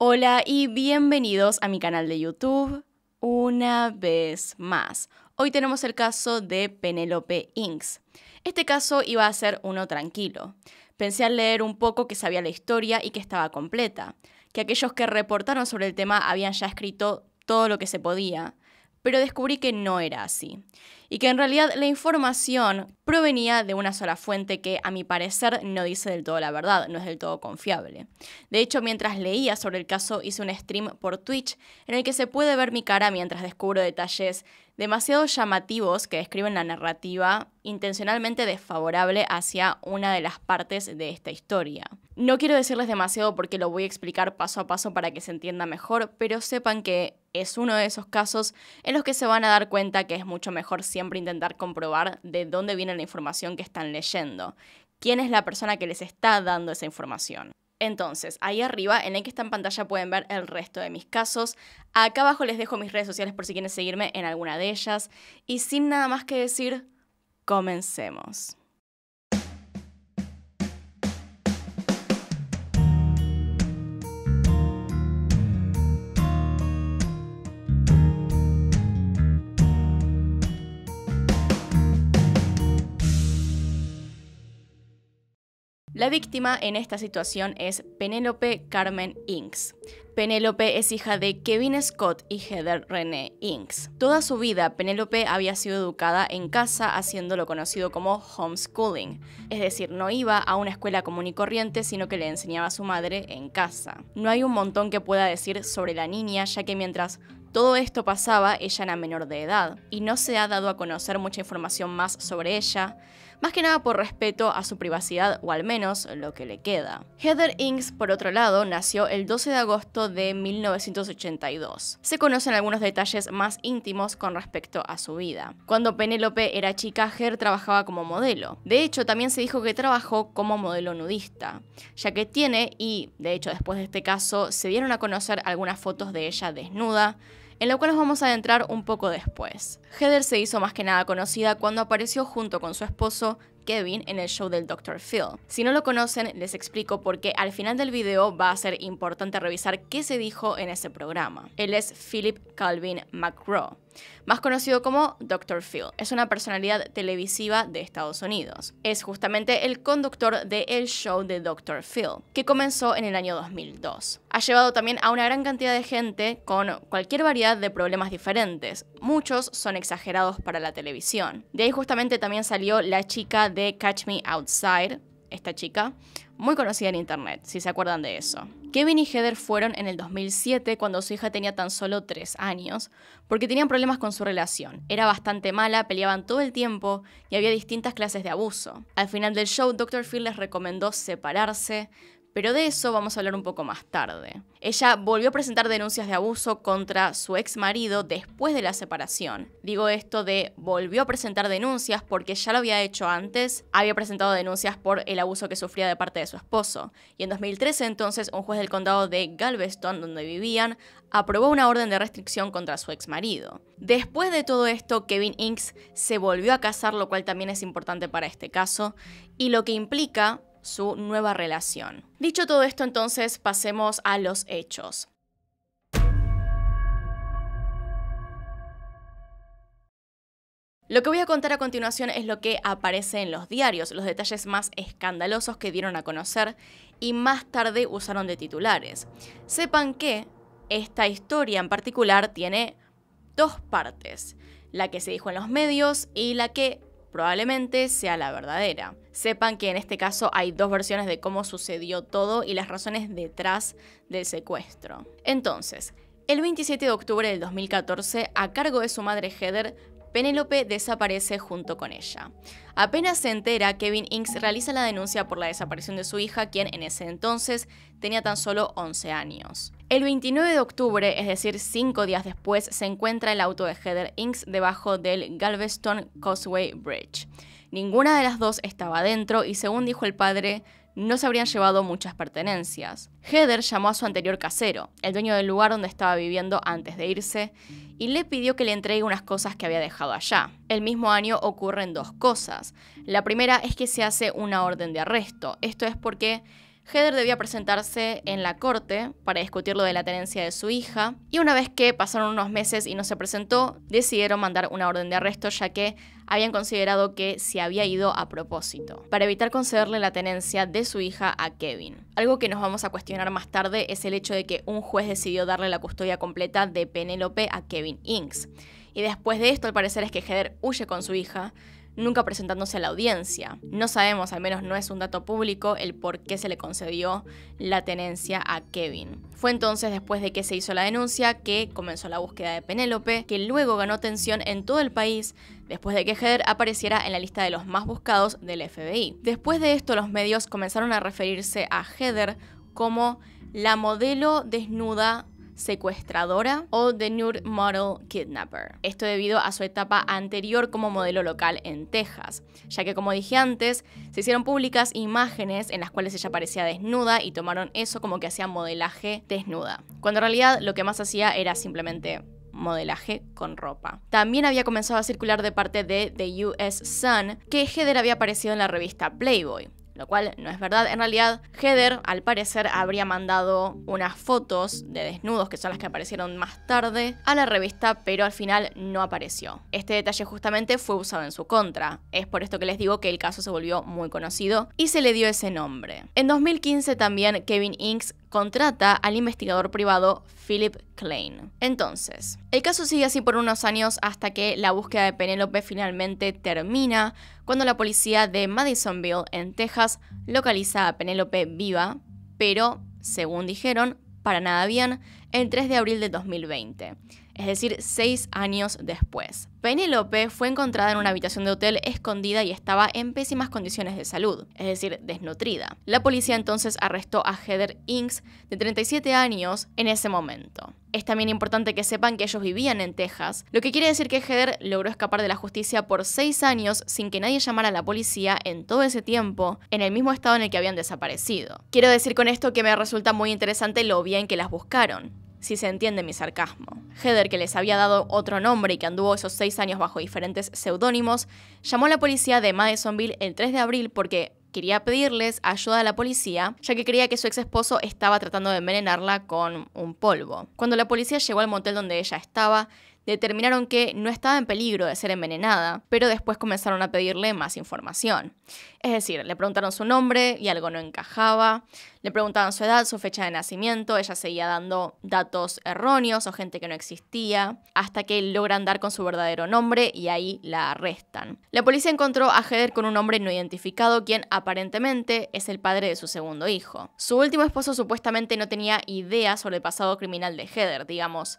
Hola y bienvenidos a mi canal de YouTube una vez más. Hoy tenemos el caso de Penélope Inks. Este caso iba a ser uno tranquilo. Pensé al leer un poco que sabía la historia y que estaba completa, que aquellos que reportaron sobre el tema habían ya escrito todo lo que se podía, pero descubrí que no era así y que en realidad la información provenía de una sola fuente que a mi parecer no dice del todo la verdad, no es del todo confiable. De hecho, mientras leía sobre el caso hice un stream por Twitch en el que se puede ver mi cara mientras descubro detalles demasiado llamativos que describen la narrativa intencionalmente desfavorable hacia una de las partes de esta historia. No quiero decirles demasiado porque lo voy a explicar paso a paso para que se entienda mejor, pero sepan que es uno de esos casos en los que se van a dar cuenta que es mucho mejor siempre intentar comprobar de dónde viene la información que están leyendo, quién es la persona que les está dando esa información. Entonces, ahí arriba, en el que está en pantalla, pueden ver el resto de mis casos. Acá abajo les dejo mis redes sociales por si quieren seguirme en alguna de ellas. Y sin nada más que decir, comencemos. La víctima en esta situación es Penélope Carmen Inks. Penélope es hija de Kevin Scott y Heather Renee Inks. Toda su vida, Penélope había sido educada en casa haciendo lo conocido como homeschooling, es decir, no iba a una escuela común y corriente, sino que le enseñaba a su madre en casa. No hay un montón que pueda decir sobre la niña, ya que mientras todo esto pasaba, ella era menor de edad, y no se ha dado a conocer mucha información más sobre ella, más que nada por respeto a su privacidad o al menos lo que le queda. Heather Inks, por otro lado, nació el 12 de agosto de 1982. Se conocen algunos detalles más íntimos con respecto a su vida. Cuando Penélope era chica, Heather trabajaba como modelo. De hecho, también se dijo que trabajó como modelo nudista, ya que tiene, y de hecho después de este caso, se dieron a conocer algunas fotos de ella desnuda, en lo cual nos vamos a adentrar un poco después. Heather se hizo más que nada conocida cuando apareció junto con su esposo Kevin en el show del Dr. Phil. Si no lo conocen, les explico porque al final del video va a ser importante revisar qué se dijo en ese programa. Él es Philip Calvin McGraw más conocido como Dr. Phil. Es una personalidad televisiva de Estados Unidos. Es justamente el conductor del el show de Dr. Phil, que comenzó en el año 2002. Ha llevado también a una gran cantidad de gente con cualquier variedad de problemas diferentes. Muchos son exagerados para la televisión. De ahí justamente también salió la chica de Catch Me Outside, esta chica, muy conocida en internet, si se acuerdan de eso. Kevin y Heather fueron en el 2007 cuando su hija tenía tan solo 3 años, porque tenían problemas con su relación. Era bastante mala, peleaban todo el tiempo y había distintas clases de abuso. Al final del show, Dr. Phil les recomendó separarse, pero de eso vamos a hablar un poco más tarde. Ella volvió a presentar denuncias de abuso contra su ex marido después de la separación. Digo esto de volvió a presentar denuncias porque ya lo había hecho antes, había presentado denuncias por el abuso que sufría de parte de su esposo. Y en 2013 entonces un juez del condado de Galveston, donde vivían, aprobó una orden de restricción contra su ex marido. Después de todo esto, Kevin Inks se volvió a casar, lo cual también es importante para este caso, y lo que implica su nueva relación. Dicho todo esto, entonces pasemos a los hechos. Lo que voy a contar a continuación es lo que aparece en los diarios, los detalles más escandalosos que dieron a conocer y más tarde usaron de titulares. Sepan que esta historia en particular tiene dos partes, la que se dijo en los medios y la que probablemente sea la verdadera. Sepan que en este caso hay dos versiones de cómo sucedió todo y las razones detrás del secuestro. Entonces, el 27 de octubre del 2014, a cargo de su madre Heather, Penélope desaparece junto con ella. Apenas se entera, Kevin Inks realiza la denuncia por la desaparición de su hija, quien en ese entonces tenía tan solo 11 años. El 29 de octubre, es decir, cinco días después, se encuentra el auto de Heather Inks debajo del Galveston Causeway Bridge. Ninguna de las dos estaba dentro y según dijo el padre, no se habrían llevado muchas pertenencias. Heather llamó a su anterior casero, el dueño del lugar donde estaba viviendo antes de irse, y le pidió que le entregue unas cosas que había dejado allá. El mismo año ocurren dos cosas. La primera es que se hace una orden de arresto. Esto es porque Heather debía presentarse en la corte para discutir lo de la tenencia de su hija, y una vez que pasaron unos meses y no se presentó, decidieron mandar una orden de arresto ya que habían considerado que se había ido a propósito, para evitar concederle la tenencia de su hija a Kevin. Algo que nos vamos a cuestionar más tarde es el hecho de que un juez decidió darle la custodia completa de Penélope a Kevin Inks. Y después de esto, al parecer es que Heather huye con su hija, nunca presentándose a la audiencia. No sabemos, al menos no es un dato público, el por qué se le concedió la tenencia a Kevin. Fue entonces después de que se hizo la denuncia que comenzó la búsqueda de Penélope, que luego ganó atención en todo el país después de que Heather apareciera en la lista de los más buscados del FBI. Después de esto, los medios comenzaron a referirse a Heather como la modelo desnuda secuestradora o The Nude Model Kidnapper. Esto debido a su etapa anterior como modelo local en Texas, ya que como dije antes, se hicieron públicas imágenes en las cuales ella parecía desnuda y tomaron eso como que hacía modelaje desnuda, cuando en realidad lo que más hacía era simplemente modelaje con ropa. También había comenzado a circular de parte de The US Sun que Heather había aparecido en la revista Playboy lo cual no es verdad. En realidad, Heather al parecer habría mandado unas fotos de desnudos, que son las que aparecieron más tarde, a la revista, pero al final no apareció. Este detalle justamente fue usado en su contra. Es por esto que les digo que el caso se volvió muy conocido y se le dio ese nombre. En 2015 también Kevin Inks contrata al investigador privado Philip Klein. Entonces, el caso sigue así por unos años hasta que la búsqueda de Penélope finalmente termina, cuando la policía de Madisonville, en Texas, localiza a Penélope viva, pero, según dijeron, para nada bien, el 3 de abril de 2020 es decir, seis años después. Penélope fue encontrada en una habitación de hotel escondida y estaba en pésimas condiciones de salud, es decir, desnutrida. La policía entonces arrestó a Heather Inks, de 37 años, en ese momento. Es también importante que sepan que ellos vivían en Texas, lo que quiere decir que Heather logró escapar de la justicia por seis años sin que nadie llamara a la policía en todo ese tiempo, en el mismo estado en el que habían desaparecido. Quiero decir con esto que me resulta muy interesante lo bien que las buscaron si se entiende mi sarcasmo. Heather, que les había dado otro nombre y que anduvo esos seis años bajo diferentes seudónimos, llamó a la policía de Madisonville el 3 de abril porque quería pedirles ayuda a la policía, ya que creía que su ex esposo estaba tratando de envenenarla con un polvo. Cuando la policía llegó al motel donde ella estaba, determinaron que no estaba en peligro de ser envenenada, pero después comenzaron a pedirle más información. Es decir, le preguntaron su nombre y algo no encajaba, le preguntaban su edad, su fecha de nacimiento, ella seguía dando datos erróneos o gente que no existía, hasta que logran dar con su verdadero nombre y ahí la arrestan. La policía encontró a Heather con un hombre no identificado, quien aparentemente es el padre de su segundo hijo. Su último esposo supuestamente no tenía idea sobre el pasado criminal de Heather, digamos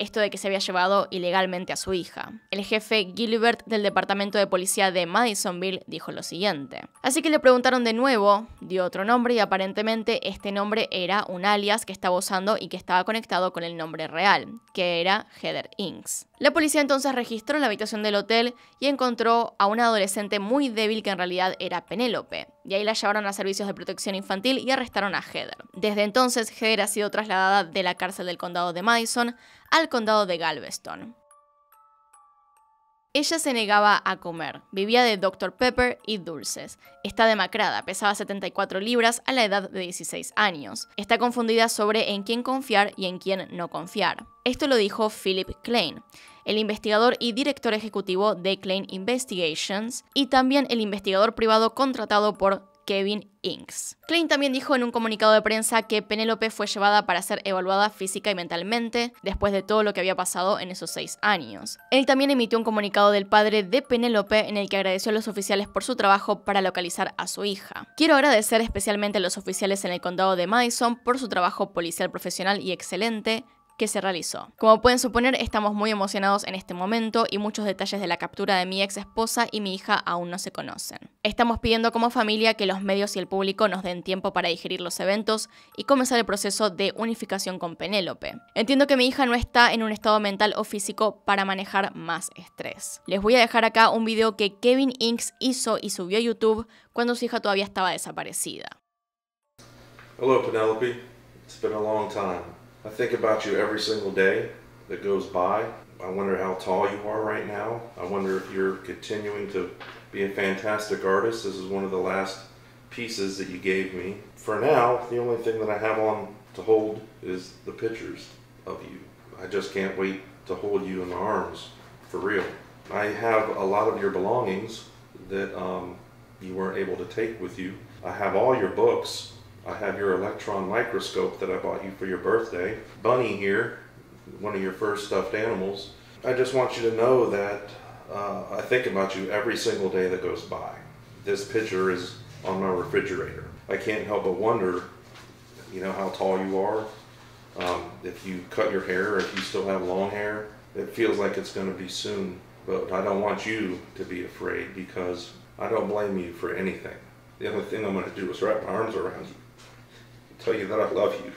esto de que se había llevado ilegalmente a su hija. El jefe Gilbert del Departamento de Policía de Madisonville dijo lo siguiente. Así que le preguntaron de nuevo, dio otro nombre y aparentemente este nombre era un alias que estaba usando y que estaba conectado con el nombre real, que era Heather Inks. La policía entonces registró la habitación del hotel y encontró a una adolescente muy débil que en realidad era Penélope, y ahí la llevaron a servicios de protección infantil y arrestaron a Heather. Desde entonces, Heather ha sido trasladada de la cárcel del condado de Madison al condado de Galveston. Ella se negaba a comer, vivía de Dr. Pepper y dulces. Está demacrada, pesaba 74 libras a la edad de 16 años. Está confundida sobre en quién confiar y en quién no confiar. Esto lo dijo Philip Klein, el investigador y director ejecutivo de Klein Investigations, y también el investigador privado contratado por Kevin Inks. Klein también dijo en un comunicado de prensa que Penélope fue llevada para ser evaluada física y mentalmente después de todo lo que había pasado en esos seis años. Él también emitió un comunicado del padre de Penélope en el que agradeció a los oficiales por su trabajo para localizar a su hija. Quiero agradecer especialmente a los oficiales en el condado de Madison por su trabajo policial profesional y excelente que se realizó. Como pueden suponer, estamos muy emocionados en este momento y muchos detalles de la captura de mi ex esposa y mi hija aún no se conocen. Estamos pidiendo como familia que los medios y el público nos den tiempo para digerir los eventos y comenzar el proceso de unificación con Penélope. Entiendo que mi hija no está en un estado mental o físico para manejar más estrés. Les voy a dejar acá un video que Kevin Inks hizo y subió a YouTube cuando su hija todavía estaba desaparecida. Hello Penelope, it's been a long time. I think about you every single day that goes by. I wonder how tall you are right now. I wonder if you're continuing to be a fantastic artist. This is one of the last pieces that you gave me. For now, the only thing that I have on to hold is the pictures of you. I just can't wait to hold you in my arms for real. I have a lot of your belongings that um, you weren't able to take with you. I have all your books I have your electron microscope that I bought you for your birthday. Bunny here, one of your first stuffed animals. I just want you to know that uh, I think about you every single day that goes by. This picture is on my refrigerator. I can't help but wonder, you know, how tall you are, um, if you cut your hair, if you still have long hair. It feels like it's going to be soon, but I don't want you to be afraid because I don't blame you for anything. The only thing I'm going to do is wrap my arms around you tell you that I love you,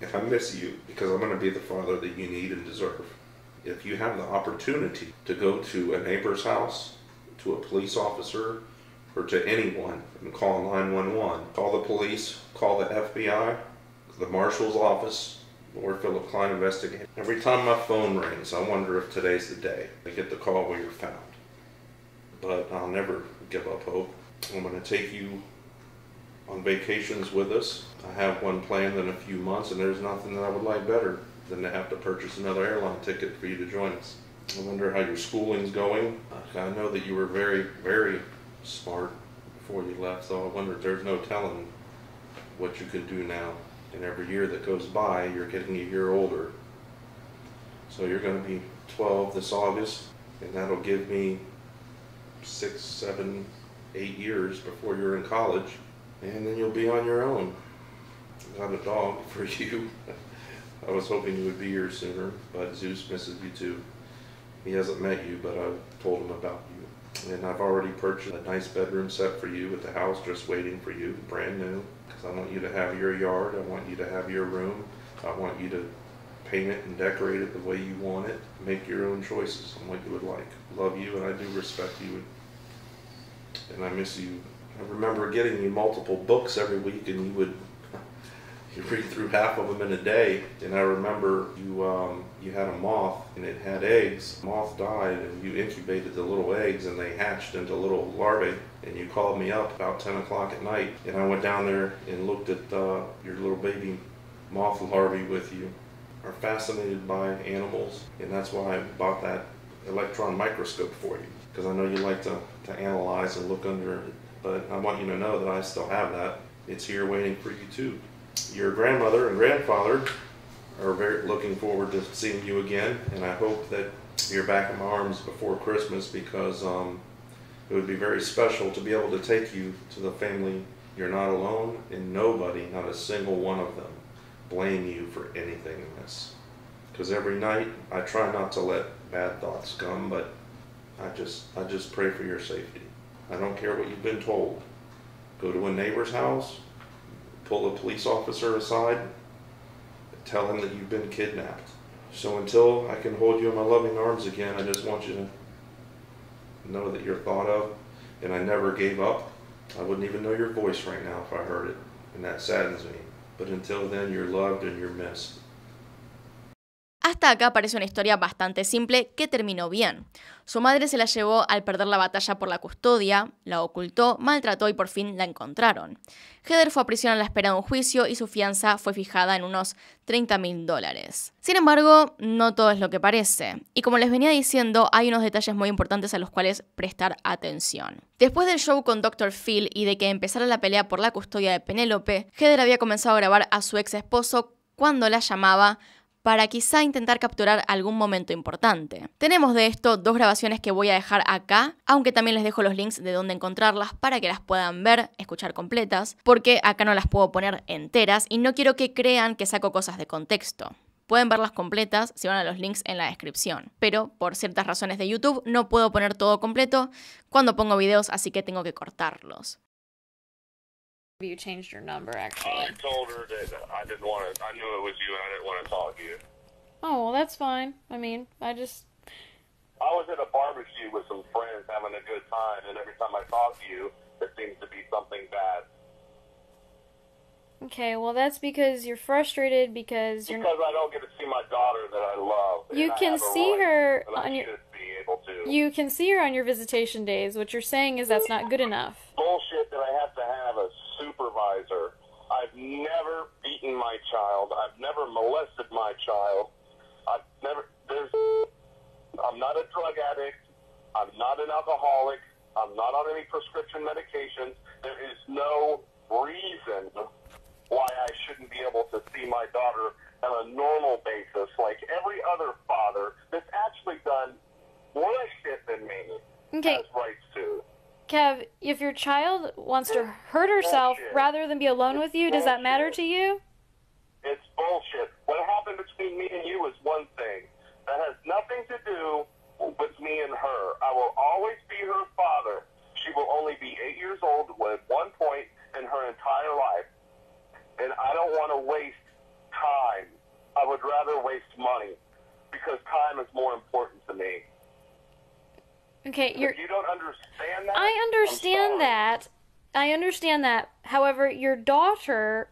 if I miss you, because I'm going to be the father that you need and deserve. If you have the opportunity to go to a neighbor's house, to a police officer, or to anyone and call 911, call the police, call the FBI, the marshal's office, or Philip Klein Investigator. Every time my phone rings, I wonder if today's the day I get the call where you're found. But I'll never give up hope. I'm going to take you on vacations with us. I have one planned in a few months, and there's nothing that I would like better than to have to purchase another airline ticket for you to join us. I wonder how your schooling's going. I know that you were very, very smart before you left, so I wonder if there's no telling what you can do now. And every year that goes by, you're getting a year older. So you're going to be 12 this August, and that'll give me six, seven, eight years before you're in college and then you'll be on your own. Not a dog for you. I was hoping you would be here sooner, but Zeus misses you too. He hasn't met you, but I've told him about you. And I've already purchased a nice bedroom set for you at the house just waiting for you, brand new. Because I want you to have your yard, I want you to have your room, I want you to paint it and decorate it the way you want it. Make your own choices on what you would like. Love you, and I do respect you, and I miss you I remember getting you multiple books every week, and you would you read through half of them in a day. And I remember you um, you had a moth, and it had eggs. Moth died, and you incubated the little eggs, and they hatched into little larvae. And you called me up about 10 o'clock at night, and I went down there and looked at uh, your little baby moth larvae with you. Are fascinated by animals, and that's why I bought that electron microscope for you because I know you like to, to analyze and look under but I want you to know that I still have that. It's here waiting for you too. Your grandmother and grandfather are very looking forward to seeing you again, and I hope that you're back in my arms before Christmas because um, it would be very special to be able to take you to the family. You're not alone, and nobody, not a single one of them, blame you for anything in this. Because every night I try not to let bad thoughts come, but I just I just pray for your safety. I don't care what you've been told. Go to a neighbor's house, pull a police officer aside, tell him that you've been kidnapped. So until I can hold you in my loving arms again, I just want you to know that you're thought of and I never gave up. I wouldn't even know your voice right now if I heard it, and that saddens me. But until then, you're loved and you're missed. Hasta acá parece una historia bastante simple que terminó bien. Su madre se la llevó al perder la batalla por la custodia, la ocultó, maltrató y por fin la encontraron. Heather fue a prisión a la espera de un juicio y su fianza fue fijada en unos 30 mil dólares. Sin embargo, no todo es lo que parece. Y como les venía diciendo, hay unos detalles muy importantes a los cuales prestar atención. Después del show con Dr. Phil y de que empezara la pelea por la custodia de Penélope, Heather había comenzado a grabar a su ex esposo cuando la llamaba para quizá intentar capturar algún momento importante. Tenemos de esto dos grabaciones que voy a dejar acá, aunque también les dejo los links de dónde encontrarlas para que las puedan ver, escuchar completas, porque acá no las puedo poner enteras y no quiero que crean que saco cosas de contexto. Pueden verlas completas si van a los links en la descripción. Pero por ciertas razones de YouTube no puedo poner todo completo cuando pongo videos, así que tengo que cortarlos. you changed your number, oh, actually. I told her that I didn't want to. I knew it was you, and I didn't want to talk to you. Oh, well, that's fine. I mean, I just. I was at a barbecue with some friends having a good time, and every time I talk to you, there seems to be something bad. Okay, well, that's because you're frustrated because you're. Because I don't get to see my daughter that I love. You can see right, her on your. You can see her on your visitation days. What you're saying is that's not good enough. Bullshit that I have to have a never beaten my child. I've never molested my child. I've never, there's, I'm not a drug addict. I'm not an alcoholic. I'm not on any prescription medications. There is no reason why I shouldn't be able to see my daughter on a normal basis, like every other father that's actually done worse shit than me. Okay. Has rights to. Kev, if your child wants to hurt herself bullshit. rather than be alone it's with you, does that matter to you? It's bullshit. What happened between me and you is one thing. That has nothing to do with me and her. I will always be her father. She will only be eight years old at one point in her entire life. And I don't want to waste time. I would rather waste money because time is more important to me. Okay, you're. If you don't understand that. I understand that. I understand that. However, your daughter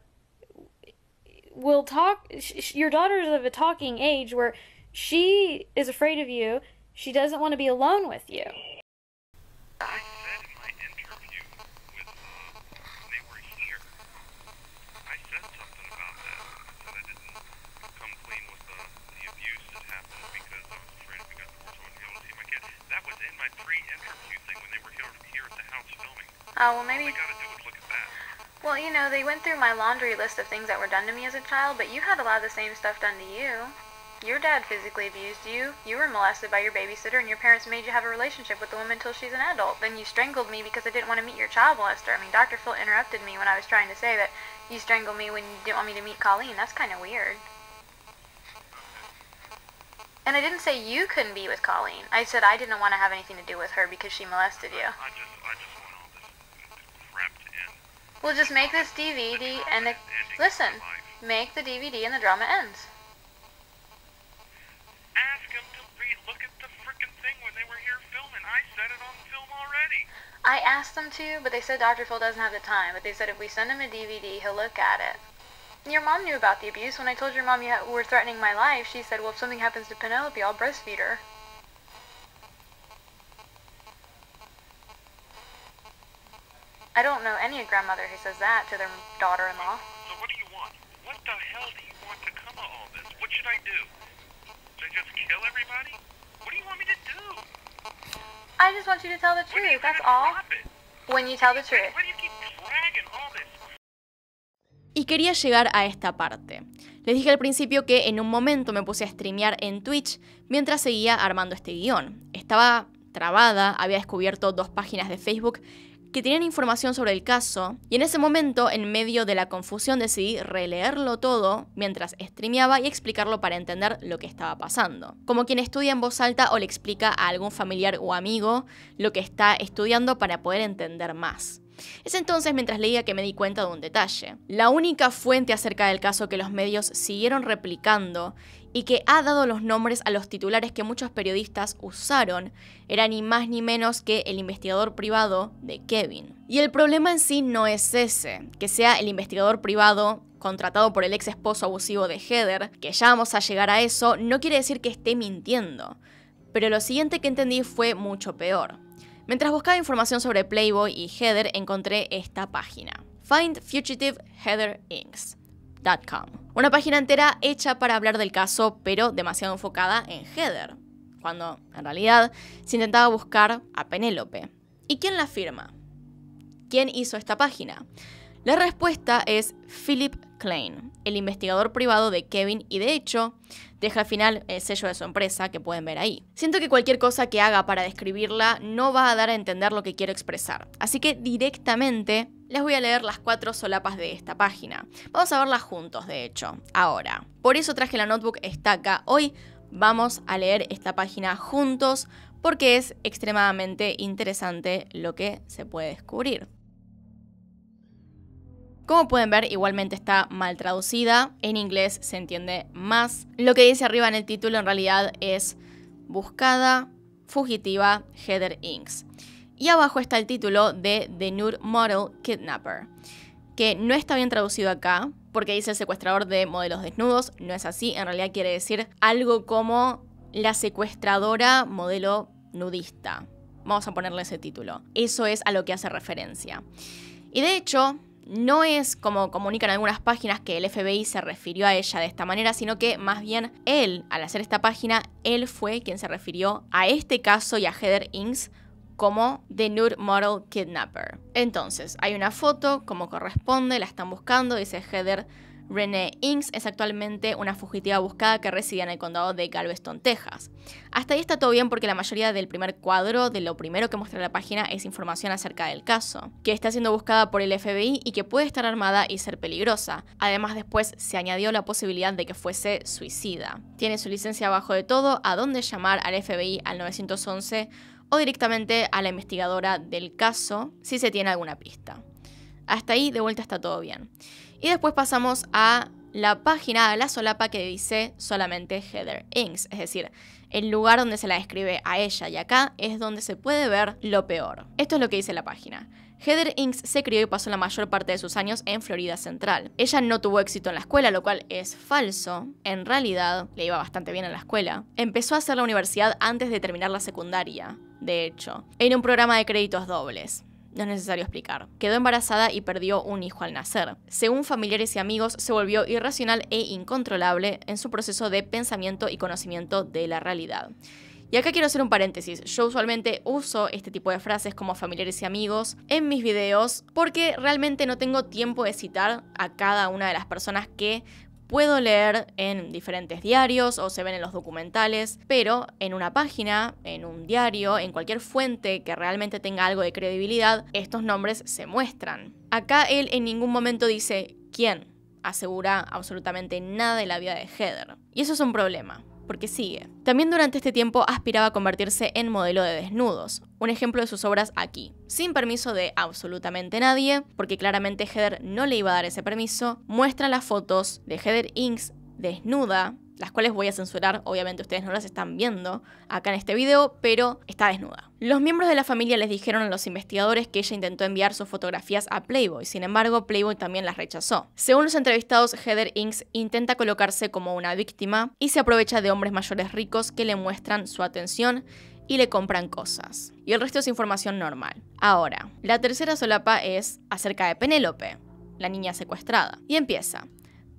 will talk. Sh- your daughter is of a talking age where she is afraid of you. She doesn't want to be alone with you. well maybe. Well, you know, they went through my laundry list of things that were done to me as a child, but you had a lot of the same stuff done to you. Your dad physically abused you. You were molested by your babysitter, and your parents made you have a relationship with the woman until she's an adult. Then you strangled me because I didn't want to meet your child molester. I mean, Dr. Phil interrupted me when I was trying to say that you strangled me when you didn't want me to meet Colleen. That's kind of weird. And I didn't say you couldn't be with Colleen. I said I didn't want to have anything to do with her because she molested you. I just, I just We'll just make this DVD and listen, make the DVD and the drama ends. Ask to re- look at the freaking thing when they were here filming. I said it on film already. I asked them to, but they said Dr. Phil doesn't have the time. But they said if we send him a DVD, he'll look at it. Your mom knew about the abuse. When I told your mom you were threatening my life, she said, well, if something happens to Penelope, I'll breastfeed her. I don't know any grandmother who says that to their daughter-in-law. So what do you want? What the hell do you want to come of all this? What should I do? Should I just kill everybody? What do you want me to do? I just want you to tell the truth, that's all. When you tell the truth. Y quería llegar a esta parte. Les dije al principio que en un momento me puse a streamear en Twitch mientras seguía armando este guión. Estaba trabada, había descubierto dos páginas de Facebook que tenían información sobre el caso, y en ese momento, en medio de la confusión, decidí releerlo todo mientras streameaba y explicarlo para entender lo que estaba pasando. Como quien estudia en voz alta o le explica a algún familiar o amigo lo que está estudiando para poder entender más. Es entonces mientras leía que me di cuenta de un detalle. La única fuente acerca del caso que los medios siguieron replicando y que ha dado los nombres a los titulares que muchos periodistas usaron. Era ni más ni menos que el investigador privado de Kevin. Y el problema en sí no es ese, que sea el investigador privado contratado por el ex esposo abusivo de Heather, que ya vamos a llegar a eso, no quiere decir que esté mintiendo. Pero lo siguiente que entendí fue mucho peor. Mientras buscaba información sobre Playboy y Heather, encontré esta página. Find Fugitive Heather Inks una página entera hecha para hablar del caso, pero demasiado enfocada en Heather, cuando en realidad se intentaba buscar a Penélope. ¿Y quién la firma? ¿Quién hizo esta página? La respuesta es Philip Klein, el investigador privado de Kevin y de hecho deja al final el sello de su empresa que pueden ver ahí. Siento que cualquier cosa que haga para describirla no va a dar a entender lo que quiero expresar, así que directamente les voy a leer las cuatro solapas de esta página. Vamos a verlas juntos, de hecho, ahora. Por eso traje la notebook acá Hoy vamos a leer esta página juntos porque es extremadamente interesante lo que se puede descubrir. Como pueden ver, igualmente está mal traducida, en inglés se entiende más. Lo que dice arriba en el título en realidad es Buscada, Fugitiva, Heather Inks. Y abajo está el título de The Nude Model Kidnapper, que no está bien traducido acá, porque dice secuestrador de modelos desnudos, no es así, en realidad quiere decir algo como la secuestradora modelo nudista. Vamos a ponerle ese título. Eso es a lo que hace referencia. Y de hecho, no es como comunican algunas páginas que el FBI se refirió a ella de esta manera, sino que más bien él, al hacer esta página, él fue quien se refirió a este caso y a Heather Inks como The Nude Model Kidnapper. Entonces, hay una foto como corresponde, la están buscando, dice Heather Renee Inks es actualmente una fugitiva buscada que reside en el condado de Galveston, Texas. Hasta ahí está todo bien porque la mayoría del primer cuadro, de lo primero que muestra la página, es información acerca del caso, que está siendo buscada por el FBI y que puede estar armada y ser peligrosa. Además después se añadió la posibilidad de que fuese suicida. Tiene su licencia abajo de todo, a dónde llamar al FBI al 911 o directamente a la investigadora del caso si se tiene alguna pista. Hasta ahí de vuelta está todo bien. Y después pasamos a la página, a la solapa que dice solamente Heather Inks, es decir, el lugar donde se la describe a ella y acá es donde se puede ver lo peor. Esto es lo que dice la página. Heather Inks se crió y pasó la mayor parte de sus años en Florida Central. Ella no tuvo éxito en la escuela, lo cual es falso. En realidad, le iba bastante bien en la escuela. Empezó a hacer la universidad antes de terminar la secundaria, de hecho, en un programa de créditos dobles no es necesario explicar. Quedó embarazada y perdió un hijo al nacer. Según familiares y amigos, se volvió irracional e incontrolable en su proceso de pensamiento y conocimiento de la realidad. Y acá quiero hacer un paréntesis. Yo usualmente uso este tipo de frases como familiares y amigos en mis videos porque realmente no tengo tiempo de citar a cada una de las personas que puedo leer en diferentes diarios o se ven en los documentales, pero en una página, en un diario, en cualquier fuente que realmente tenga algo de credibilidad, estos nombres se muestran. Acá él en ningún momento dice quién asegura absolutamente nada de la vida de Heather. Y eso es un problema, porque sigue. También durante este tiempo aspiraba a convertirse en modelo de desnudos, un ejemplo de sus obras aquí, sin permiso de absolutamente nadie, porque claramente Heather no le iba a dar ese permiso, muestra las fotos de Heather Inks desnuda las cuales voy a censurar, obviamente ustedes no las están viendo acá en este video, pero está desnuda. Los miembros de la familia les dijeron a los investigadores que ella intentó enviar sus fotografías a Playboy, sin embargo Playboy también las rechazó. Según los entrevistados, Heather Inks intenta colocarse como una víctima y se aprovecha de hombres mayores ricos que le muestran su atención y le compran cosas. Y el resto es información normal. Ahora, la tercera solapa es acerca de Penélope, la niña secuestrada. Y empieza.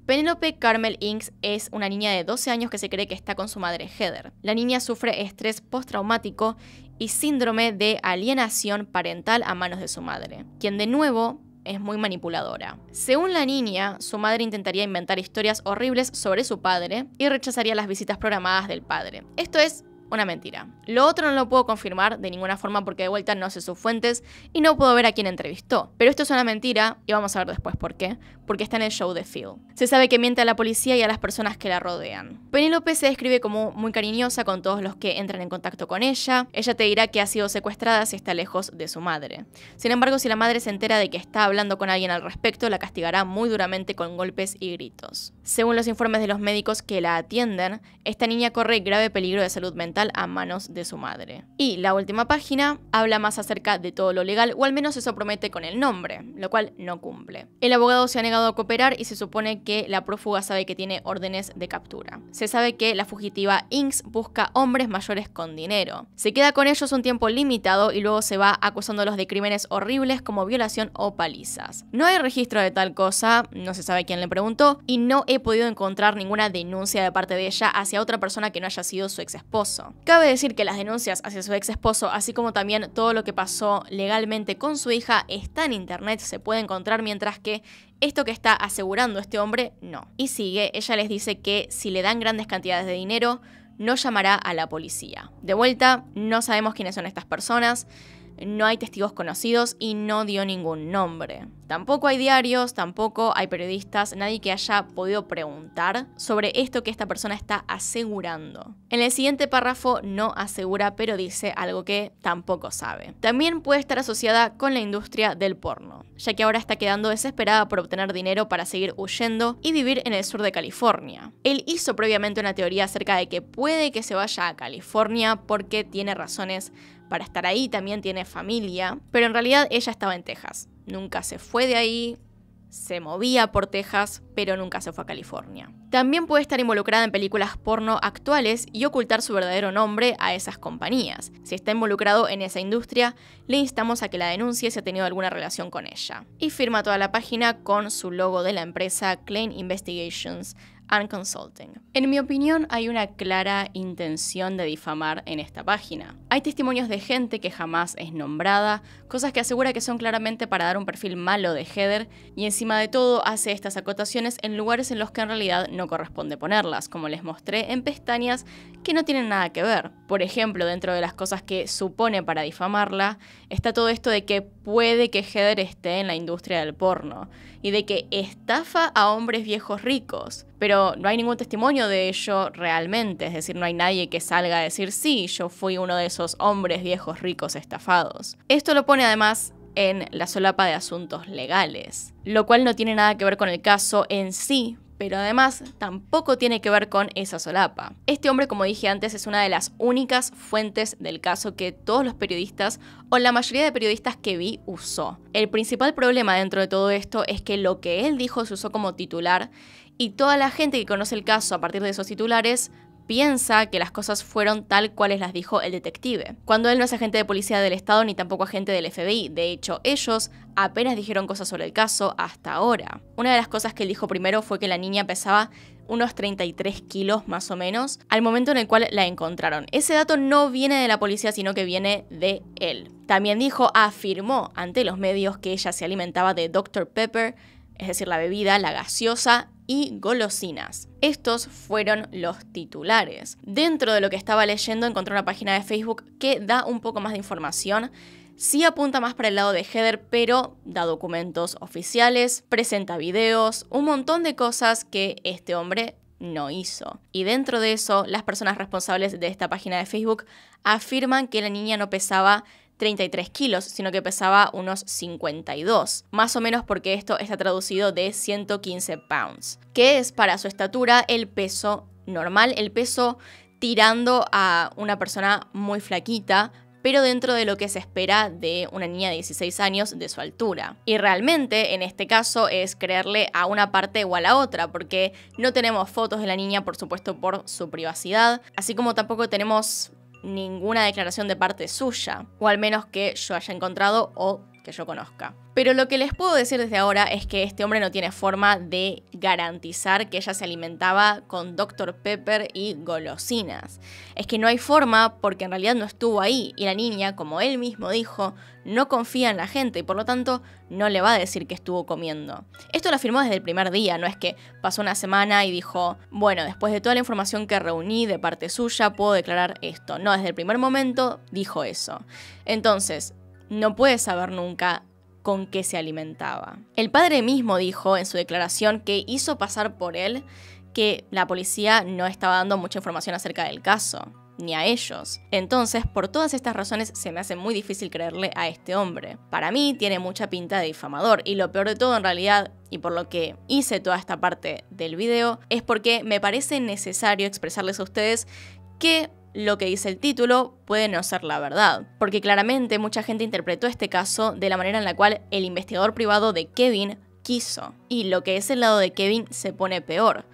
Penélope Carmel Inks es una niña de 12 años que se cree que está con su madre Heather. La niña sufre estrés postraumático y síndrome de alienación parental a manos de su madre, quien de nuevo es muy manipuladora. Según la niña, su madre intentaría inventar historias horribles sobre su padre y rechazaría las visitas programadas del padre. Esto es una mentira. Lo otro no lo puedo confirmar de ninguna forma porque de vuelta no sé sus fuentes y no puedo ver a quién entrevistó. Pero esto es una mentira y vamos a ver después por qué, porque está en el show de Phil. Se sabe que miente a la policía y a las personas que la rodean. Penélope se describe como muy cariñosa con todos los que entran en contacto con ella. Ella te dirá que ha sido secuestrada si está lejos de su madre. Sin embargo, si la madre se entera de que está hablando con alguien al respecto, la castigará muy duramente con golpes y gritos. Según los informes de los médicos que la atienden, esta niña corre grave peligro de salud mental a manos de su madre. Y la última página habla más acerca de todo lo legal, o al menos eso promete con el nombre, lo cual no cumple. El abogado se ha negado a cooperar y se supone que la prófuga sabe que tiene órdenes de captura. Se sabe que la fugitiva Inks busca hombres mayores con dinero. Se queda con ellos un tiempo limitado y luego se va acusándolos de crímenes horribles como violación o palizas. No hay registro de tal cosa, no se sabe quién le preguntó, y no he podido encontrar ninguna denuncia de parte de ella hacia otra persona que no haya sido su ex esposo. Cabe decir que las denuncias hacia su ex esposo, así como también todo lo que pasó legalmente con su hija, está en internet, se puede encontrar mientras que esto que está asegurando este hombre, no. Y sigue, ella les dice que si le dan grandes cantidades de dinero, no llamará a la policía. De vuelta, no sabemos quiénes son estas personas, no hay testigos conocidos y no dio ningún nombre. Tampoco hay diarios, tampoco hay periodistas, nadie que haya podido preguntar sobre esto que esta persona está asegurando. En el siguiente párrafo no asegura, pero dice algo que tampoco sabe. También puede estar asociada con la industria del porno, ya que ahora está quedando desesperada por obtener dinero para seguir huyendo y vivir en el sur de California. Él hizo previamente una teoría acerca de que puede que se vaya a California porque tiene razones para estar ahí, también tiene familia, pero en realidad ella estaba en Texas. Nunca se fue de ahí, se movía por Texas, pero nunca se fue a California. También puede estar involucrada en películas porno actuales y ocultar su verdadero nombre a esas compañías. Si está involucrado en esa industria, le instamos a que la denuncie si ha tenido alguna relación con ella. Y firma toda la página con su logo de la empresa Klein Investigations and Consulting. En mi opinión, hay una clara intención de difamar en esta página. Hay testimonios de gente que jamás es nombrada, cosas que asegura que son claramente para dar un perfil malo de Heather, y encima de todo hace estas acotaciones en lugares en los que en realidad no corresponde ponerlas, como les mostré en pestañas que no tienen nada que ver. Por ejemplo, dentro de las cosas que supone para difamarla, está todo esto de que puede que Heather esté en la industria del porno, y de que estafa a hombres viejos ricos, pero no hay ningún testimonio de ello realmente, es decir, no hay nadie que salga a decir, sí, yo fui uno de esos hombres viejos ricos estafados. Esto lo pone además en la solapa de asuntos legales, lo cual no tiene nada que ver con el caso en sí, pero además tampoco tiene que ver con esa solapa. Este hombre, como dije antes, es una de las únicas fuentes del caso que todos los periodistas o la mayoría de periodistas que vi usó. El principal problema dentro de todo esto es que lo que él dijo se usó como titular y toda la gente que conoce el caso a partir de esos titulares piensa que las cosas fueron tal cuales las dijo el detective, cuando él no es agente de policía del Estado ni tampoco agente del FBI. De hecho, ellos apenas dijeron cosas sobre el caso hasta ahora. Una de las cosas que él dijo primero fue que la niña pesaba unos 33 kilos más o menos al momento en el cual la encontraron. Ese dato no viene de la policía, sino que viene de él. También dijo, afirmó ante los medios que ella se alimentaba de Dr. Pepper, es decir, la bebida, la gaseosa y golosinas. Estos fueron los titulares. Dentro de lo que estaba leyendo encontré una página de Facebook que da un poco más de información. Sí apunta más para el lado de Heather, pero da documentos oficiales, presenta videos, un montón de cosas que este hombre no hizo. Y dentro de eso, las personas responsables de esta página de Facebook afirman que la niña no pesaba 33 kilos, sino que pesaba unos 52, más o menos porque esto está traducido de 115 pounds, que es para su estatura el peso normal, el peso tirando a una persona muy flaquita, pero dentro de lo que se espera de una niña de 16 años de su altura. Y realmente en este caso es creerle a una parte o a la otra, porque no tenemos fotos de la niña, por supuesto, por su privacidad, así como tampoco tenemos ninguna declaración de parte suya, o al menos que yo haya encontrado o que yo conozca. Pero lo que les puedo decir desde ahora es que este hombre no tiene forma de garantizar que ella se alimentaba con Dr. Pepper y golosinas. Es que no hay forma porque en realidad no estuvo ahí y la niña, como él mismo dijo, no confía en la gente y por lo tanto no le va a decir que estuvo comiendo. Esto lo afirmó desde el primer día, no es que pasó una semana y dijo, bueno, después de toda la información que reuní de parte suya, puedo declarar esto. No, desde el primer momento dijo eso. Entonces, no puede saber nunca con qué se alimentaba. El padre mismo dijo en su declaración que hizo pasar por él que la policía no estaba dando mucha información acerca del caso, ni a ellos. Entonces, por todas estas razones, se me hace muy difícil creerle a este hombre. Para mí tiene mucha pinta de difamador, y lo peor de todo en realidad, y por lo que hice toda esta parte del video, es porque me parece necesario expresarles a ustedes que lo que dice el título puede no ser la verdad, porque claramente mucha gente interpretó este caso de la manera en la cual el investigador privado de Kevin quiso, y lo que es el lado de Kevin se pone peor,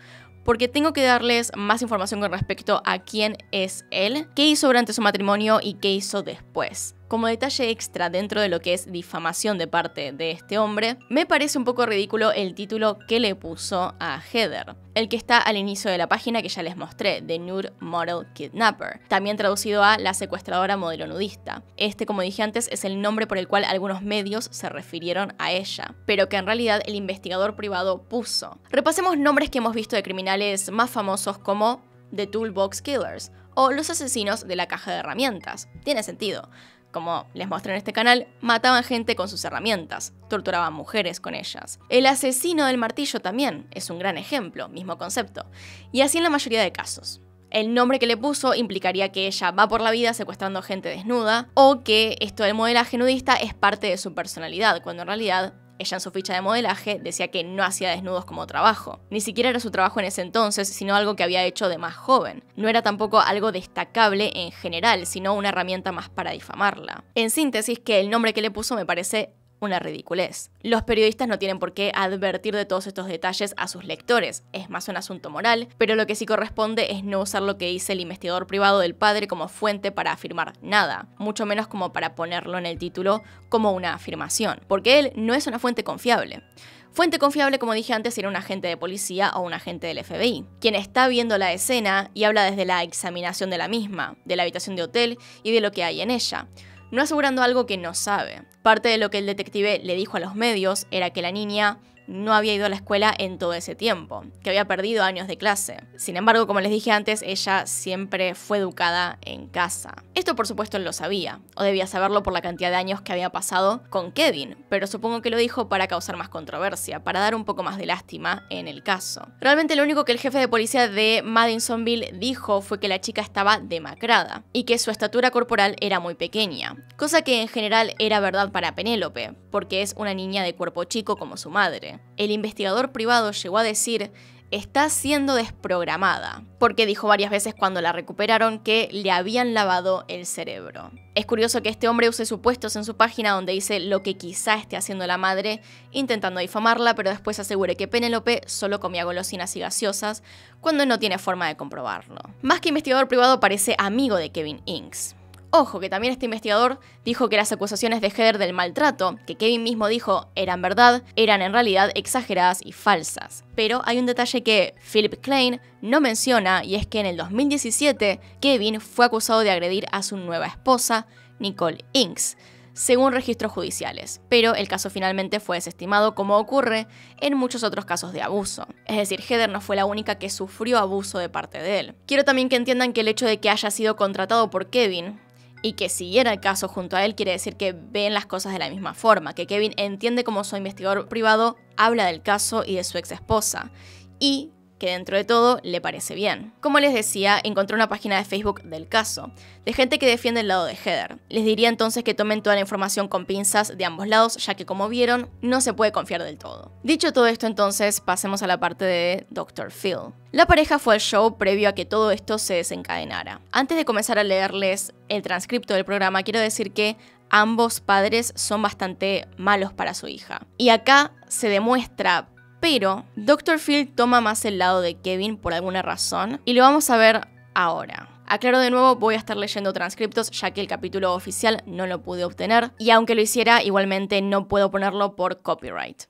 porque tengo que darles más información con respecto a quién es él, qué hizo durante su matrimonio y qué hizo después. Como detalle extra dentro de lo que es difamación de parte de este hombre, me parece un poco ridículo el título que le puso a Heather, el que está al inicio de la página que ya les mostré, The Nude Model Kidnapper, también traducido a La secuestradora modelo nudista. Este, como dije antes, es el nombre por el cual algunos medios se refirieron a ella, pero que en realidad el investigador privado puso. Repasemos nombres que hemos visto de criminales más famosos como The Toolbox Killers o los asesinos de la caja de herramientas. Tiene sentido como les mostré en este canal, mataban gente con sus herramientas, torturaban mujeres con ellas. El asesino del martillo también es un gran ejemplo, mismo concepto, y así en la mayoría de casos. El nombre que le puso implicaría que ella va por la vida secuestrando gente desnuda o que esto del modelaje nudista es parte de su personalidad, cuando en realidad ella en su ficha de modelaje decía que no hacía desnudos como trabajo. Ni siquiera era su trabajo en ese entonces, sino algo que había hecho de más joven. No era tampoco algo destacable en general, sino una herramienta más para difamarla. En síntesis, que el nombre que le puso me parece una ridiculez. Los periodistas no tienen por qué advertir de todos estos detalles a sus lectores, es más un asunto moral, pero lo que sí corresponde es no usar lo que dice el investigador privado del padre como fuente para afirmar nada, mucho menos como para ponerlo en el título como una afirmación, porque él no es una fuente confiable. Fuente confiable, como dije antes, era un agente de policía o un agente del FBI, quien está viendo la escena y habla desde la examinación de la misma, de la habitación de hotel y de lo que hay en ella no asegurando algo que no sabe. Parte de lo que el detective le dijo a los medios era que la niña no había ido a la escuela en todo ese tiempo, que había perdido años de clase. Sin embargo, como les dije antes, ella siempre fue educada en casa. Esto por supuesto él lo sabía, o debía saberlo por la cantidad de años que había pasado con Kevin, pero supongo que lo dijo para causar más controversia, para dar un poco más de lástima en el caso. Realmente lo único que el jefe de policía de Madisonville dijo fue que la chica estaba demacrada y que su estatura corporal era muy pequeña, cosa que en general era verdad para Penélope, porque es una niña de cuerpo chico como su madre. El investigador privado llegó a decir está siendo desprogramada, porque dijo varias veces cuando la recuperaron que le habían lavado el cerebro. Es curioso que este hombre use supuestos en su página donde dice lo que quizá esté haciendo la madre, intentando difamarla, pero después asegure que Penélope solo comía golosinas y gaseosas, cuando no tiene forma de comprobarlo. Más que investigador privado parece amigo de Kevin Inks. Ojo, que también este investigador dijo que las acusaciones de Heather del maltrato, que Kevin mismo dijo eran verdad, eran en realidad exageradas y falsas. Pero hay un detalle que Philip Klein no menciona y es que en el 2017 Kevin fue acusado de agredir a su nueva esposa, Nicole Inks, según registros judiciales, pero el caso finalmente fue desestimado como ocurre en muchos otros casos de abuso. Es decir, Heather no fue la única que sufrió abuso de parte de él. Quiero también que entiendan que el hecho de que haya sido contratado por Kevin y que siguiera el caso junto a él quiere decir que ven las cosas de la misma forma, que Kevin entiende como su investigador privado habla del caso y de su ex esposa y que dentro de todo le parece bien. Como les decía, encontré una página de Facebook del caso, de gente que defiende el lado de Heather. Les diría entonces que tomen toda la información con pinzas de ambos lados, ya que como vieron, no se puede confiar del todo. Dicho todo esto entonces, pasemos a la parte de Dr. Phil. La pareja fue al show previo a que todo esto se desencadenara. Antes de comenzar a leerles el transcripto del programa, quiero decir que ambos padres son bastante malos para su hija. Y acá se demuestra pero Dr. Phil toma más el lado de Kevin por alguna razón y lo vamos a ver ahora. Aclaro de nuevo, voy a estar leyendo transcriptos ya que el capítulo oficial no lo pude obtener y aunque lo hiciera, igualmente no puedo ponerlo por copyright.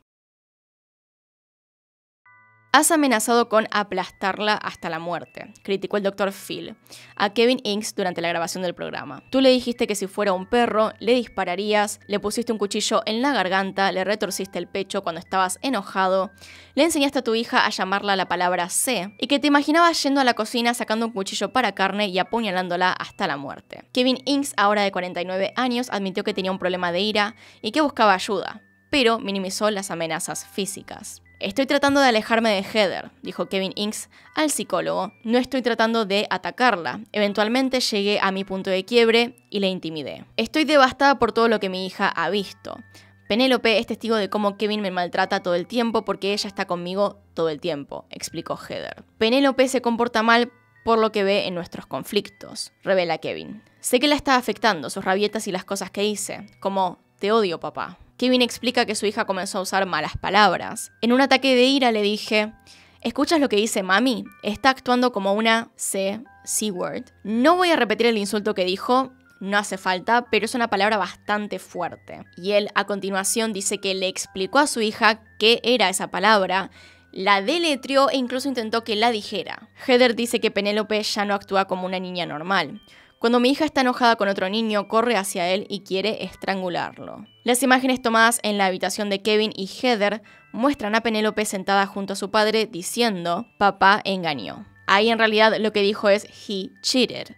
Has amenazado con aplastarla hasta la muerte, criticó el doctor Phil a Kevin Inks durante la grabación del programa. Tú le dijiste que si fuera un perro, le dispararías, le pusiste un cuchillo en la garganta, le retorciste el pecho cuando estabas enojado, le enseñaste a tu hija a llamarla la palabra C y que te imaginabas yendo a la cocina sacando un cuchillo para carne y apuñalándola hasta la muerte. Kevin Inks, ahora de 49 años, admitió que tenía un problema de ira y que buscaba ayuda, pero minimizó las amenazas físicas. Estoy tratando de alejarme de Heather, dijo Kevin Inks al psicólogo. No estoy tratando de atacarla. Eventualmente llegué a mi punto de quiebre y le intimidé. Estoy devastada por todo lo que mi hija ha visto. Penélope es testigo de cómo Kevin me maltrata todo el tiempo porque ella está conmigo todo el tiempo, explicó Heather. Penélope se comporta mal por lo que ve en nuestros conflictos, revela Kevin. Sé que la está afectando, sus rabietas y las cosas que dice, como te odio papá. Kevin explica que su hija comenzó a usar malas palabras. En un ataque de ira le dije, ¿escuchas lo que dice mami? Está actuando como una C, C-word. No voy a repetir el insulto que dijo, no hace falta, pero es una palabra bastante fuerte. Y él a continuación dice que le explicó a su hija qué era esa palabra, la deletrió e incluso intentó que la dijera. Heather dice que Penélope ya no actúa como una niña normal. Cuando mi hija está enojada con otro niño, corre hacia él y quiere estrangularlo. Las imágenes tomadas en la habitación de Kevin y Heather muestran a Penélope sentada junto a su padre diciendo, papá engañó. Ahí en realidad lo que dijo es he cheated,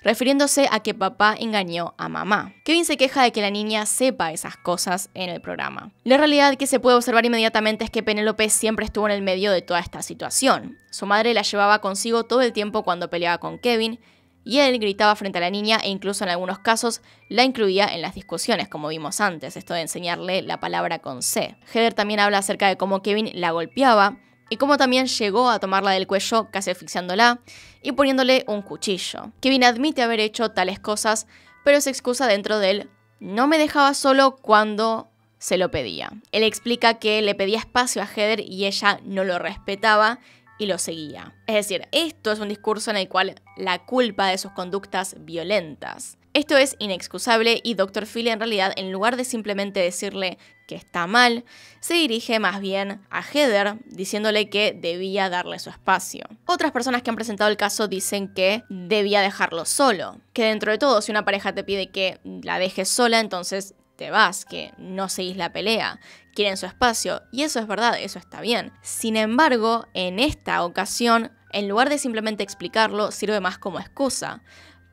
refiriéndose a que papá engañó a mamá. Kevin se queja de que la niña sepa esas cosas en el programa. La realidad que se puede observar inmediatamente es que Penélope siempre estuvo en el medio de toda esta situación. Su madre la llevaba consigo todo el tiempo cuando peleaba con Kevin y él gritaba frente a la niña e incluso en algunos casos la incluía en las discusiones, como vimos antes, esto de enseñarle la palabra con C. Heather también habla acerca de cómo Kevin la golpeaba y cómo también llegó a tomarla del cuello casi asfixiándola y poniéndole un cuchillo. Kevin admite haber hecho tales cosas, pero se excusa dentro de él, no me dejaba solo cuando se lo pedía. Él explica que le pedía espacio a Heather y ella no lo respetaba y lo seguía. Es decir, esto es un discurso en el cual la culpa de sus conductas violentas. Esto es inexcusable y Dr. Philly en realidad, en lugar de simplemente decirle que está mal, se dirige más bien a Heather diciéndole que debía darle su espacio. Otras personas que han presentado el caso dicen que debía dejarlo solo, que dentro de todo si una pareja te pide que la dejes sola, entonces te vas, que no seguís la pelea, quieren su espacio, y eso es verdad, eso está bien. Sin embargo, en esta ocasión, en lugar de simplemente explicarlo, sirve más como excusa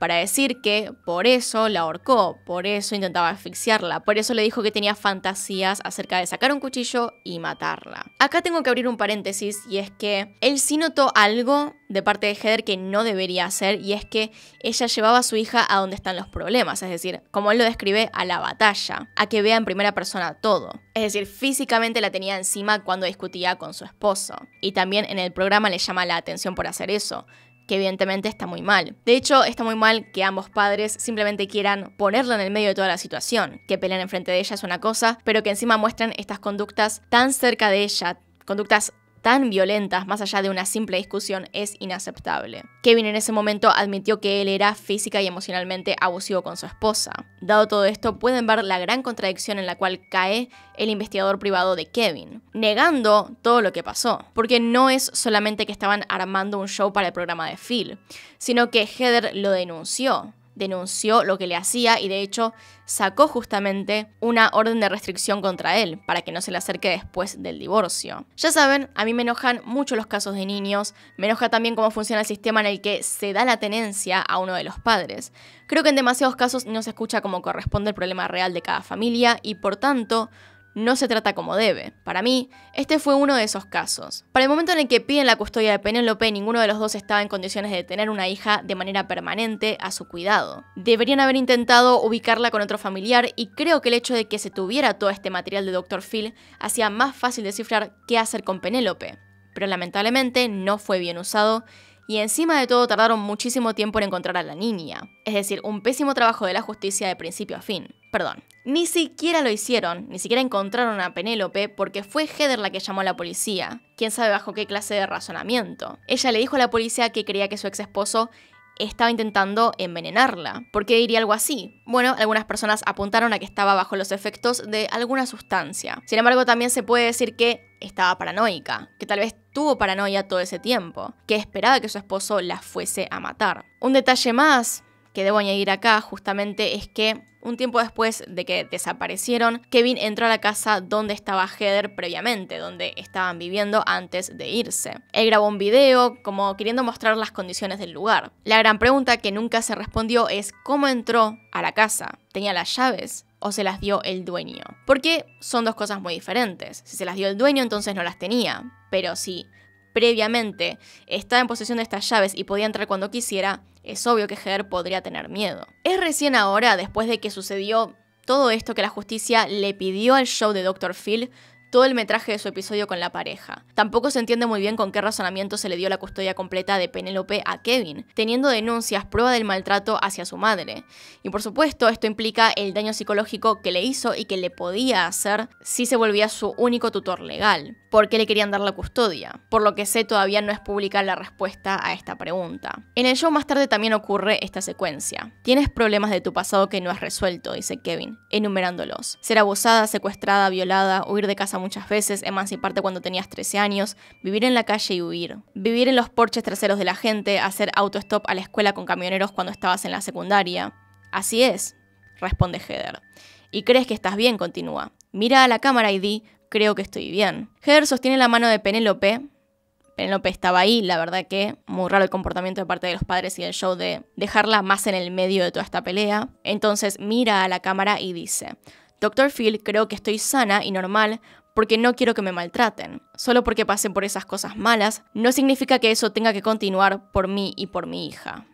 para decir que por eso la ahorcó, por eso intentaba asfixiarla, por eso le dijo que tenía fantasías acerca de sacar un cuchillo y matarla. Acá tengo que abrir un paréntesis y es que él sí notó algo de parte de Heather que no debería hacer y es que ella llevaba a su hija a donde están los problemas, es decir, como él lo describe, a la batalla, a que vea en primera persona todo. Es decir, físicamente la tenía encima cuando discutía con su esposo. Y también en el programa le llama la atención por hacer eso que evidentemente está muy mal. De hecho, está muy mal que ambos padres simplemente quieran ponerla en el medio de toda la situación, que peleen enfrente de ella es una cosa, pero que encima muestren estas conductas tan cerca de ella, conductas tan violentas, más allá de una simple discusión, es inaceptable. Kevin en ese momento admitió que él era física y emocionalmente abusivo con su esposa. Dado todo esto, pueden ver la gran contradicción en la cual cae el investigador privado de Kevin, negando todo lo que pasó, porque no es solamente que estaban armando un show para el programa de Phil, sino que Heather lo denunció, denunció lo que le hacía y de hecho sacó justamente una orden de restricción contra él para que no se le acerque después del divorcio. Ya saben, a mí me enojan mucho los casos de niños, me enoja también cómo funciona el sistema en el que se da la tenencia a uno de los padres. Creo que en demasiados casos no se escucha cómo corresponde el problema real de cada familia y por tanto no se trata como debe. Para mí, este fue uno de esos casos. Para el momento en el que piden la custodia de Penélope, ninguno de los dos estaba en condiciones de tener una hija de manera permanente a su cuidado. Deberían haber intentado ubicarla con otro familiar y creo que el hecho de que se tuviera todo este material de Dr. Phil hacía más fácil descifrar qué hacer con Penélope. Pero lamentablemente no fue bien usado y encima de todo tardaron muchísimo tiempo en encontrar a la niña. Es decir, un pésimo trabajo de la justicia de principio a fin. Perdón. Ni siquiera lo hicieron, ni siquiera encontraron a Penélope porque fue Heather la que llamó a la policía. Quién sabe bajo qué clase de razonamiento. Ella le dijo a la policía que creía que su ex esposo estaba intentando envenenarla. ¿Por qué diría algo así? Bueno, algunas personas apuntaron a que estaba bajo los efectos de alguna sustancia. Sin embargo, también se puede decir que estaba paranoica, que tal vez tuvo paranoia todo ese tiempo, que esperaba que su esposo la fuese a matar. Un detalle más, que debo añadir acá justamente es que un tiempo después de que desaparecieron, Kevin entró a la casa donde estaba Heather previamente, donde estaban viviendo antes de irse. Él grabó un video como queriendo mostrar las condiciones del lugar. La gran pregunta que nunca se respondió es cómo entró a la casa. ¿Tenía las llaves? o se las dio el dueño. Porque son dos cosas muy diferentes. Si se las dio el dueño, entonces no las tenía. Pero si previamente estaba en posesión de estas llaves y podía entrar cuando quisiera, es obvio que Heather podría tener miedo. Es recién ahora, después de que sucedió todo esto que la justicia le pidió al show de Dr. Phil, todo el metraje de su episodio con la pareja. Tampoco se entiende muy bien con qué razonamiento se le dio la custodia completa de Penélope a Kevin, teniendo denuncias, prueba del maltrato hacia su madre. Y por supuesto, esto implica el daño psicológico que le hizo y que le podía hacer si se volvía su único tutor legal, ¿Por qué le querían dar la custodia. Por lo que sé, todavía no es pública la respuesta a esta pregunta. En el show más tarde también ocurre esta secuencia. Tienes problemas de tu pasado que no has resuelto, dice Kevin, enumerándolos. Ser abusada, secuestrada, violada, huir de casa muchas veces, emanciparte cuando tenías 13 años, vivir en la calle y huir, vivir en los porches traseros de la gente, hacer autostop a la escuela con camioneros cuando estabas en la secundaria. Así es, responde Heather. ¿Y crees que estás bien? continúa. Mira a la cámara y di, creo que estoy bien. Heather sostiene la mano de Penélope. Penélope estaba ahí, la verdad que muy raro el comportamiento de parte de los padres y el show de dejarla más en el medio de toda esta pelea. Entonces mira a la cámara y dice, Doctor Phil, creo que estoy sana y normal, porque no quiero que me maltraten. Solo porque pasen por esas cosas malas, no significa que eso tenga que continuar por mí y por mi hija.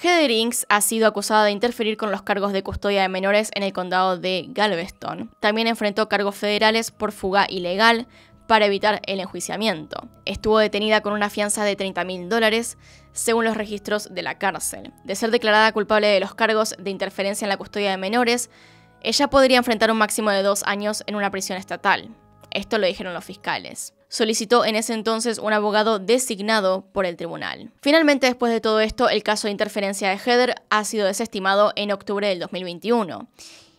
Heather Inks ha sido acusada de interferir con los cargos de custodia de menores en el condado de Galveston. También enfrentó cargos federales por fuga ilegal para evitar el enjuiciamiento. Estuvo detenida con una fianza de 30 mil dólares, según los registros de la cárcel. De ser declarada culpable de los cargos de interferencia en la custodia de menores, ella podría enfrentar un máximo de dos años en una prisión estatal. Esto lo dijeron los fiscales. Solicitó en ese entonces un abogado designado por el tribunal. Finalmente, después de todo esto, el caso de interferencia de Heather ha sido desestimado en octubre del 2021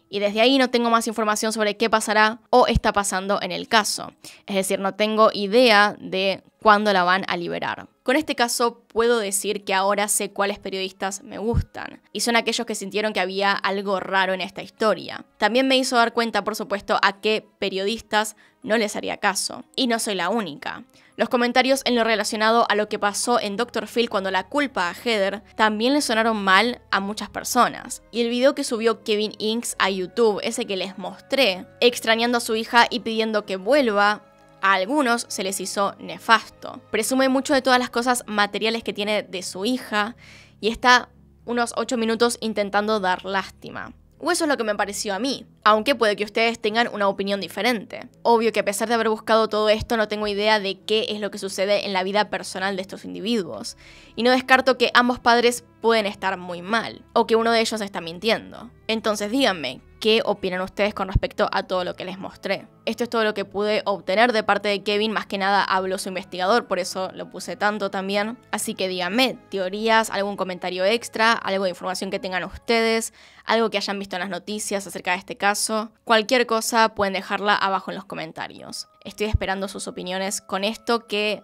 y desde ahí no tengo más información sobre qué pasará o está pasando en el caso. Es decir, no tengo idea de cuándo la van a liberar. Con este caso puedo decir que ahora sé cuáles periodistas me gustan, y son aquellos que sintieron que había algo raro en esta historia. También me hizo dar cuenta, por supuesto, a qué periodistas no les haría caso, y no soy la única. Los comentarios en lo relacionado a lo que pasó en Doctor Phil cuando la culpa a Heather también le sonaron mal a muchas personas. Y el video que subió Kevin Inks a YouTube, ese que les mostré, extrañando a su hija y pidiendo que vuelva, a algunos se les hizo nefasto. Presume mucho de todas las cosas materiales que tiene de su hija y está unos 8 minutos intentando dar lástima. O eso es lo que me pareció a mí, aunque puede que ustedes tengan una opinión diferente. Obvio que a pesar de haber buscado todo esto no tengo idea de qué es lo que sucede en la vida personal de estos individuos, y no descarto que ambos padres pueden estar muy mal, o que uno de ellos está mintiendo. Entonces díganme, qué opinan ustedes con respecto a todo lo que les mostré. Esto es todo lo que pude obtener de parte de Kevin, más que nada habló su investigador, por eso lo puse tanto también. Así que díganme, teorías, algún comentario extra, algo de información que tengan ustedes, algo que hayan visto en las noticias acerca de este caso, cualquier cosa pueden dejarla abajo en los comentarios. Estoy esperando sus opiniones con esto que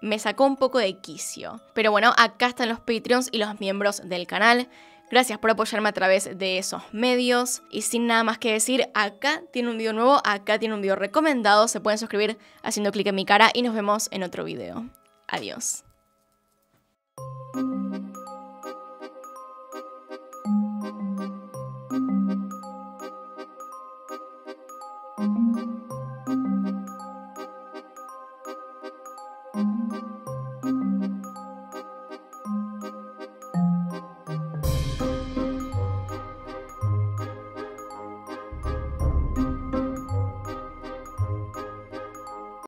me sacó un poco de quicio. Pero bueno, acá están los Patreons y los miembros del canal. Gracias por apoyarme a través de esos medios. Y sin nada más que decir, acá tiene un video nuevo, acá tiene un video recomendado. Se pueden suscribir haciendo clic en mi cara y nos vemos en otro video. Adiós.